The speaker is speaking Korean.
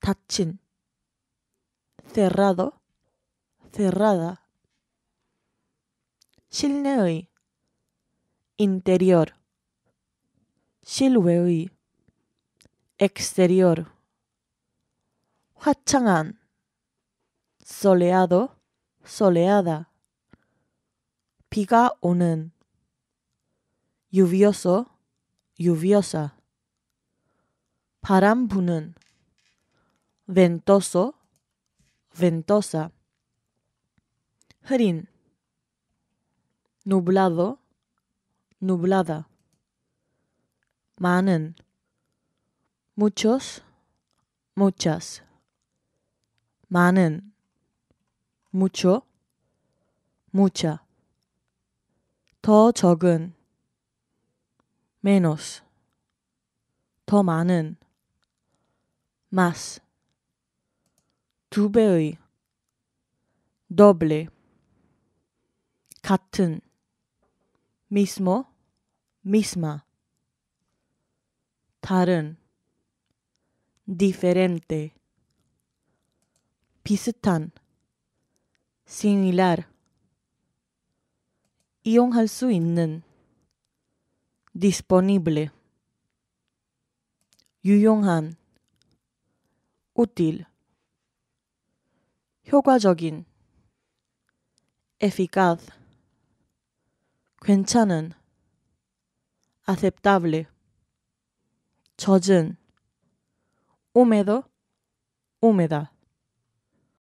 닫힌 cerrado cerrada 실내의 interior 실외의 exterior 화창한 soleado soleada 비가 오는 lluvioso lluviosa 바람 부는 ventoso, ventosa. Hrin, nublado, nublada. Manen, muchos, muchas. Manen, mucho, mucha. 더 적은, menos. tomanen más. 두 배의 doble 같은 mismo misma 다른 diferente 비슷한 similar 이용할 수 있는 disponible 유용한 útil 효과적인 eficaz 괜찮은 aceptable 젖은 húmedo húmeda